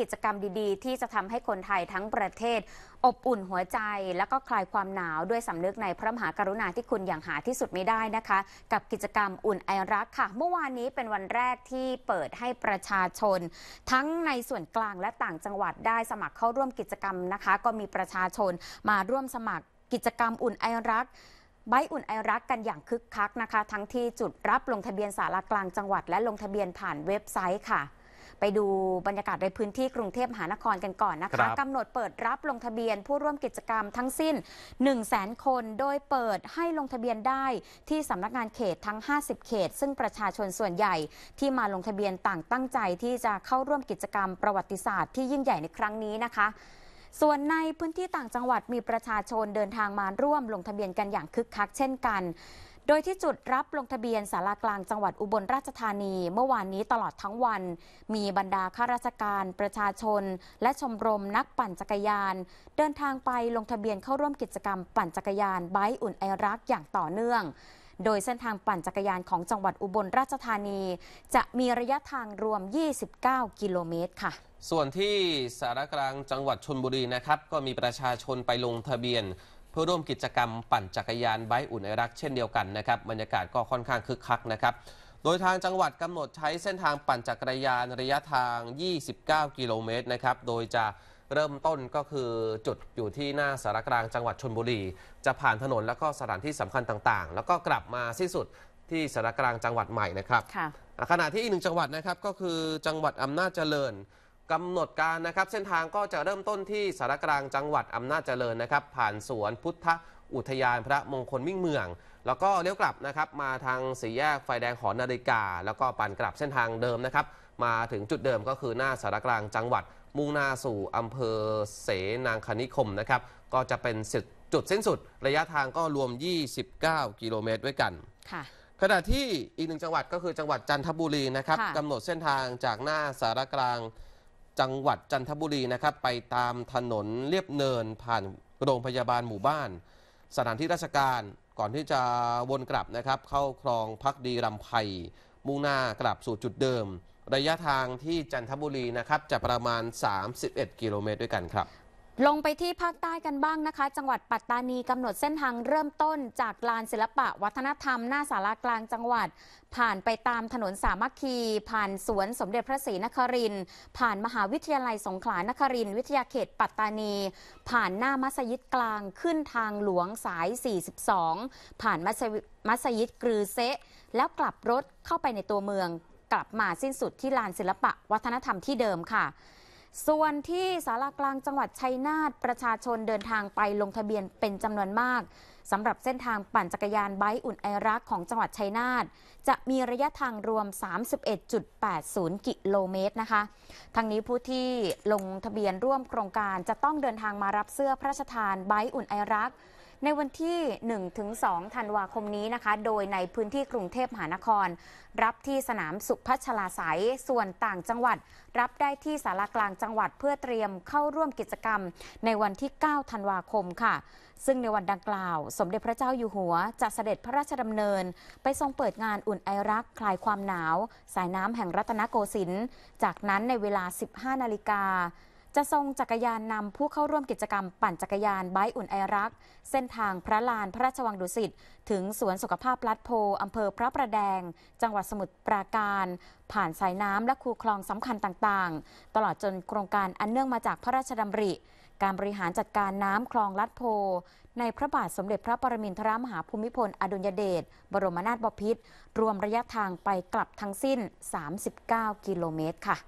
กิจกรรมดีๆที่จะทำให้คนไทยทั้งประเทศ อบอุ่นหัวใจและก็คลายความหนาวด้วยสำนึกในพระมหากรุณาธิคุณอย่างหาที่สุดไม่ได้นะคะ กับกิจกรรมอุ่นไอรักค่ะ เมื่อวานนี้เป็นวันแรกที่เปิดให้ประชาชน ทั้งในส่วนกลางและต่างจังหวัดได้สมัครเข้าร่วมกิจกรรมนะคะ ก็มีประชาชนมาร่วมสมัครกิจกรรมอุ่นไอรักใบอุ่นไอรักกันอย่างคึกคักนะคะ ทั้งที่จุดรับลงทะเบียนสารากลางจังหวัดและลงทะเบียนผ่านเว็บไซต์ค่ะไปดูบรรยากาศในพื้นที่กรุงเทพมหานครกันก่อนนะคะกำหนดเปิดรับลงทะเบียน ผู้ร่วมกิจกรรมทั้งสิ้น 1 0 0 0 0แสนคน โดยเปิดให้ลงทะเบียนได้ที่สำนักงานเขตทั้ง 50 เขต ซึ่งประชาชนส่วนใหญ่ที่มาลงทะเบียนต่างตั้งใจที่จะเข้าร่วมกิจกรรมประวัติศาสตร์ที่ยิ่งใหญ่ในครั้งนี้นะคะ ส่วนในพื้นที่ต่างจังหวัดมีประชาชนเดินทางมาร่วมลงทะเบียนกันอย่างคึกคักเช่นกันโดยที่จุดรับลงทะเบียนสารากลางจังหวัดอุบลราชธานี เมื่อวานนี้ตลอดทั้งวัน มีบรรดาข้าราชการ ประชาชน และชมรมนักปั่นจักรยาน เดินทางไปลงทะเบียนเข้าร่วมกิจกรรมปั่นจักรยานไบค์อุ่นไอรักอย่างต่อเนื่อง โดยเส้นทางปั่นจักรยานของจังหวัดอุบลราชธานี จะมีระยะทางรวม 29 กิโลเมตรค่ะ ส่วนที่สารกลางจังหวัดชนบุรีนะครับก็มีประชาชนไปลงทะเบียนเพื่อร่วมกิจกรรมปั่นจักรยานไบค์อุ่นไอรักเช่นเดียวกันนะครับ บรรยากาศก็ค่อนข้างคึกคักนะครับ โดยทางจังหวัดกำหนดใช้เส้นทางปั่นจักรยานระยะทาง 29 กิโลเมตรนะครับ โดยจะเริ่มต้นก็คือจุดอยู่ที่หน้าสารกลางจังหวัดชนบุรี จะผ่านถนนแล้วก็สถานที่สำคัญต่างๆ แล้วก็กลับมาสิ้นสุดที่สารกลางจังหวัดใหม่นะครับขณะที่อีกหนึ่งจังหวัดนะครับก็คือจังหวัดอำนาจเจริญกำหนดการนะครับเส้นทางก็จะเริ่มต้นที่สารกลางจังหวัดอำนาจเจริญนะครับ ผ่านสวนพุทธ อุทยานพระมงคลมิ่งเมือง แล้วก็เลี้ยวกลับนะครับมาทางสี่แยกไฟแดงหอนาฬิกา แล้วก็ปั่นกลับเส้นทางเดิมนะครับ มาถึงจุดเดิมก็คือหน้าสารกลางจังหวัด มุ่งหน้าสู่อำเภอ เสนางคณิคมนะครับ ก็จะเป็นจุดสิ้นสุด ระยะทางก็รวม 29กิโลเมตรด้วยกันค่ะขณะที่อีกหนึ่งจังหวัดก็คือจังหวัดจันทบุรีนะครับกำหนดเส้นทางจากหน้าสารกลางจังหวัดจันทบุรีนะครับไปตามถนนเรียบเนินผ่านโรงพยาบาลหมู่บ้าน สถานที่ราชการก่อนที่จะวนกลับนะครับ เข้าคลองพักดีรำไพมุ่งหน้ากลับสู่จุดเดิม ระยะทางที่จันทบุรีนะครับ จะประมาณ 31 กิโลเมตรด้วยกันครับลงไปที่ภาคใต้กันบ้างนะคะ จังหวัดปัตตานีกำหนดเส้นทางเริ่มต้นจากลานศิลปะวัฒนธรรม หน้าสารากลางจังหวัด ผ่านไปตามถนนสามัคคี ผ่านสวนสมเด็จพระศรีนคริน ผ่านมหาวิทยาลัยสงขลานครินวิทยาเขตปัตตานี ผ่านหน้ามัสยิดกลางขึ้นทางหลวงสาย 42 ผ่านมัสยิดกรือเซแล้วกลับรถเข้าไปในตัวเมือง กลับมาสิ้นสุดที่ลานศิลปะวัฒนธรรมที่เดิมค่ะส่วนที่สารากลางจังหวัดชัยนาทประชาชนเดินทางไปลงทะเบียนเป็นจำนวนมากสำหรับเส้นทางปั่นจักรยานไบค์อุ่นไอรักของจังหวัดชัยนาทจะมีระยะทางรวม 31.80 กิโลเมตรนะคะทั้งนี้ผู้ที่ลงทะเบียนร่วมโครงการจะต้องเดินทางมารับเสื้อพระราชทานไบค์อุ่นไอรักในวันที่ 1-2ธันวาคมนี้นะคะ โดยในพื้นที่กรุงเทพมหานคร รับที่สนามสุพัชลาสายส่วนต่างจังหวัด รับได้ที่สารากลางจังหวัดเพื่อเตรียมเข้าร่วมกิจกรรม ในวันที่ 9 ธันวาคมค่ะ ซึ่งในวันดังกล่าว สมเด็จพระเจ้าอยู่หัว จะเสด็จพระราชดำเนิน ไปทรงเปิดงานอุ่นไอรักคลายความหนาว สายน้ำแห่งรัตนโกสินทร์ จากนั้นในเวลา 15 นาฬิกาจะทรงจักรยานนำผู้เข้าร่วมกิจกรรม ปั่นจักรยานบายอุ่นไอรักเส้นทางพระลานพระราชวังดุสิตถึงสวนสุขภาพลัดโพอำเภอพระประแดง จังหวัดสมุทรปราการ ผ่านสายน้ำและคูคลองสำคัญต่างๆ ตลอดจนโครงการอันเนื่องมาจากพระราชดำริ การบริหารจัดการน้ำคลองลัดโพในพระบาทสมเด็จพระปรมินทรมหาภูมิพลอดุลยเดชบรมนาถบพิตรรวมระยะทางไปกลับทั้งสิ้น 39 กิโลเมตรค่ะ